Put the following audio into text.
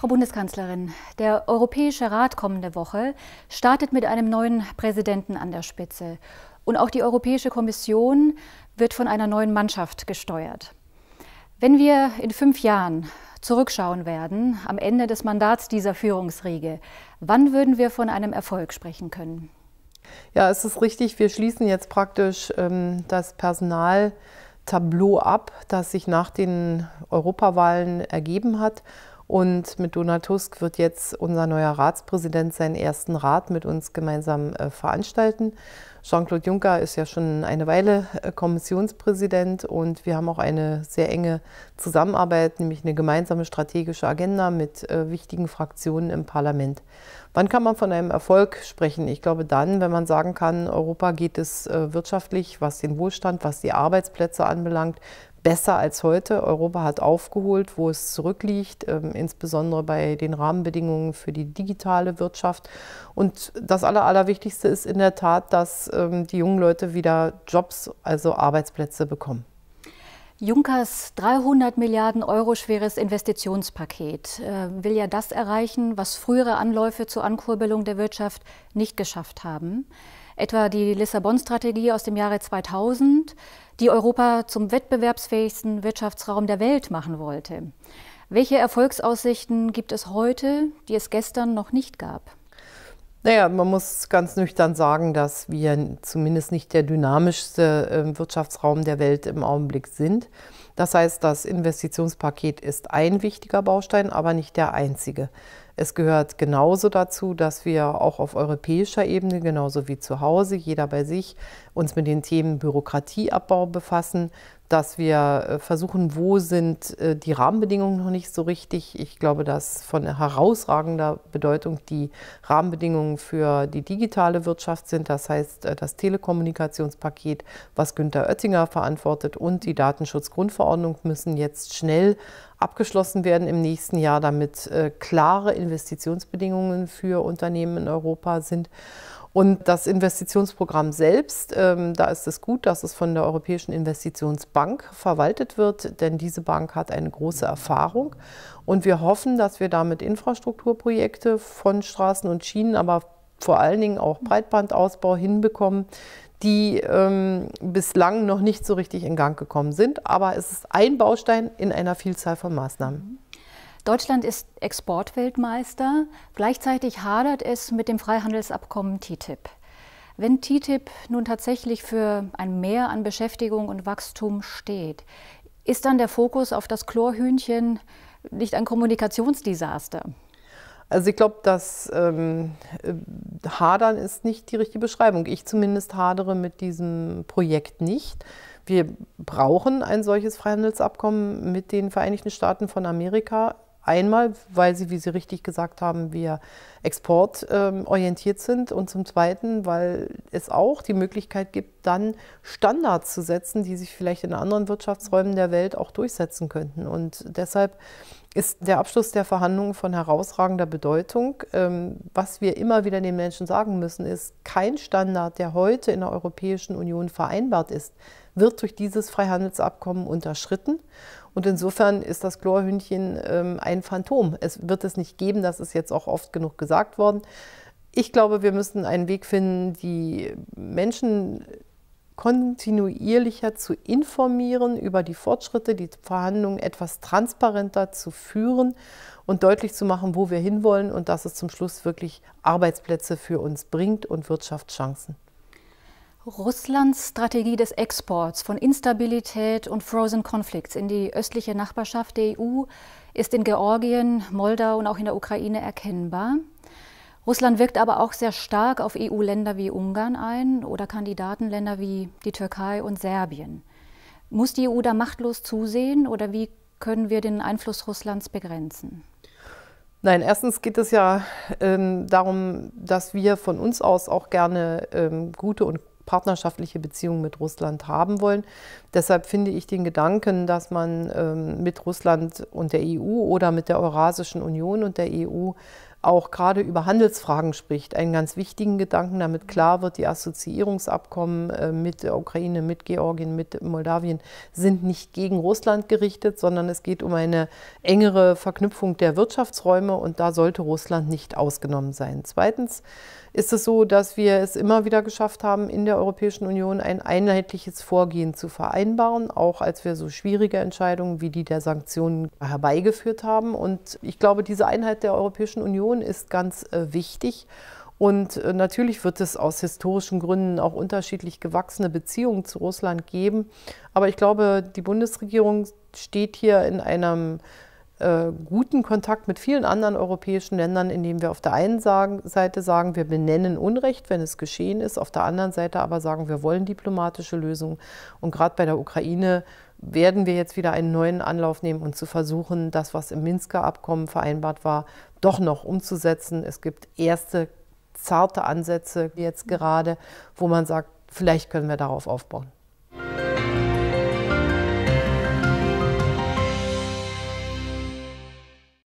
Frau Bundeskanzlerin, der Europäische Rat kommende Woche startet mit einem neuen Präsidenten an der Spitze. Und auch die Europäische Kommission wird von einer neuen Mannschaft gesteuert. Wenn wir in fünf Jahren zurückschauen werden, am Ende des Mandats dieser Führungsriege, wann würden wir von einem Erfolg sprechen können? Ja, es ist richtig, wir schließen jetzt praktisch ähm, das Personaltableau ab, das sich nach den Europawahlen ergeben hat. Und mit Donald Tusk wird jetzt unser neuer Ratspräsident seinen ersten Rat mit uns gemeinsam äh, veranstalten. Jean-Claude Juncker ist ja schon eine Weile äh, Kommissionspräsident und wir haben auch eine sehr enge Zusammenarbeit, nämlich eine gemeinsame strategische Agenda mit äh, wichtigen Fraktionen im Parlament. Wann kann man von einem Erfolg sprechen? Ich glaube dann, wenn man sagen kann, Europa geht es äh, wirtschaftlich, was den Wohlstand, was die Arbeitsplätze anbelangt, besser als heute. Europa hat aufgeholt, wo es zurückliegt, ähm, insbesondere bei den Rahmenbedingungen für die digitale Wirtschaft. Und das Allerwichtigste ist in der Tat, dass ähm, die jungen Leute wieder Jobs, also Arbeitsplätze bekommen. Junkers 300 Milliarden Euro schweres Investitionspaket äh, will ja das erreichen, was frühere Anläufe zur Ankurbelung der Wirtschaft nicht geschafft haben. Etwa die Lissabon-Strategie aus dem Jahre 2000, die Europa zum wettbewerbsfähigsten Wirtschaftsraum der Welt machen wollte. Welche Erfolgsaussichten gibt es heute, die es gestern noch nicht gab? Naja, man muss ganz nüchtern sagen, dass wir zumindest nicht der dynamischste ähm, Wirtschaftsraum der Welt im Augenblick sind. Das heißt, das Investitionspaket ist ein wichtiger Baustein, aber nicht der einzige. Es gehört genauso dazu, dass wir auch auf europäischer Ebene, genauso wie zu Hause, jeder bei sich, uns mit den Themen Bürokratieabbau befassen, dass wir äh, versuchen, wo sind äh, die Rahmenbedingungen noch nicht so richtig. Ich glaube, dass von herausragender Bedeutung die Rahmenbedingungen für die digitale Wirtschaft sind, das heißt äh, das Telekommunikationspaket, was Günter Oettinger verantwortet und die Datenschutzgrundverordnung müssen jetzt schnell abgeschlossen werden im nächsten Jahr, damit äh, klare Investitionsbedingungen für Unternehmen in Europa sind. Und das Investitionsprogramm selbst, ähm, da ist es gut, dass es von der Europäischen Investitionsbank verwaltet wird, denn diese Bank hat eine große Erfahrung. Und wir hoffen, dass wir damit Infrastrukturprojekte von Straßen und Schienen, aber vor allen Dingen auch Breitbandausbau hinbekommen, die ähm, bislang noch nicht so richtig in Gang gekommen sind. Aber es ist ein Baustein in einer Vielzahl von Maßnahmen. Mhm. Deutschland ist Exportweltmeister. Gleichzeitig hadert es mit dem Freihandelsabkommen TTIP. Wenn TTIP nun tatsächlich für ein Mehr an Beschäftigung und Wachstum steht, ist dann der Fokus auf das Chlorhühnchen nicht ein Kommunikationsdesaster? Also ich glaube, das ähm, äh, Hadern ist nicht die richtige Beschreibung. Ich zumindest hadere mit diesem Projekt nicht. Wir brauchen ein solches Freihandelsabkommen mit den Vereinigten Staaten von Amerika. Einmal, weil sie, wie Sie richtig gesagt haben, wir exportorientiert ähm, sind und zum Zweiten, weil es auch die Möglichkeit gibt, dann Standards zu setzen, die sich vielleicht in anderen Wirtschaftsräumen der Welt auch durchsetzen könnten. Und deshalb ist der Abschluss der Verhandlungen von herausragender Bedeutung. Ähm, was wir immer wieder den Menschen sagen müssen, ist, kein Standard, der heute in der Europäischen Union vereinbart ist, wird durch dieses Freihandelsabkommen unterschritten. Und insofern ist das Chlorhündchen ähm, ein Phantom. Es wird es nicht geben, das ist jetzt auch oft genug gesagt worden. Ich glaube, wir müssen einen Weg finden, die Menschen kontinuierlicher zu informieren über die Fortschritte, die Verhandlungen etwas transparenter zu führen und deutlich zu machen, wo wir hinwollen und dass es zum Schluss wirklich Arbeitsplätze für uns bringt und Wirtschaftschancen. Russlands Strategie des Exports von Instabilität und Frozen Conflicts in die östliche Nachbarschaft der EU ist in Georgien, Moldau und auch in der Ukraine erkennbar. Russland wirkt aber auch sehr stark auf EU-Länder wie Ungarn ein oder Kandidatenländer wie die Türkei und Serbien. Muss die EU da machtlos zusehen oder wie können wir den Einfluss Russlands begrenzen? Nein, erstens geht es ja ähm, darum, dass wir von uns aus auch gerne ähm, gute und partnerschaftliche Beziehungen mit Russland haben wollen. Deshalb finde ich den Gedanken, dass man ähm, mit Russland und der EU oder mit der Eurasischen Union und der EU auch gerade über Handelsfragen spricht. Einen ganz wichtigen Gedanken, damit klar wird, die Assoziierungsabkommen äh, mit der Ukraine, mit Georgien, mit Moldawien sind nicht gegen Russland gerichtet, sondern es geht um eine engere Verknüpfung der Wirtschaftsräume und da sollte Russland nicht ausgenommen sein. Zweitens ist es so, dass wir es immer wieder geschafft haben, in der Europäischen Union ein einheitliches Vorgehen zu vereinbaren, auch als wir so schwierige Entscheidungen wie die der Sanktionen herbeigeführt haben. Und ich glaube, diese Einheit der Europäischen Union Information ist ganz äh, wichtig. Und äh, natürlich wird es aus historischen Gründen auch unterschiedlich gewachsene Beziehungen zu Russland geben. Aber ich glaube, die Bundesregierung steht hier in einem äh, guten Kontakt mit vielen anderen europäischen Ländern, indem wir auf der einen Seite sagen, wir benennen Unrecht, wenn es geschehen ist, auf der anderen Seite aber sagen, wir wollen diplomatische Lösungen. Und gerade bei der Ukraine werden wir jetzt wieder einen neuen Anlauf nehmen und zu versuchen, das, was im Minsker Abkommen vereinbart war, doch noch umzusetzen. Es gibt erste zarte Ansätze jetzt gerade, wo man sagt, vielleicht können wir darauf aufbauen.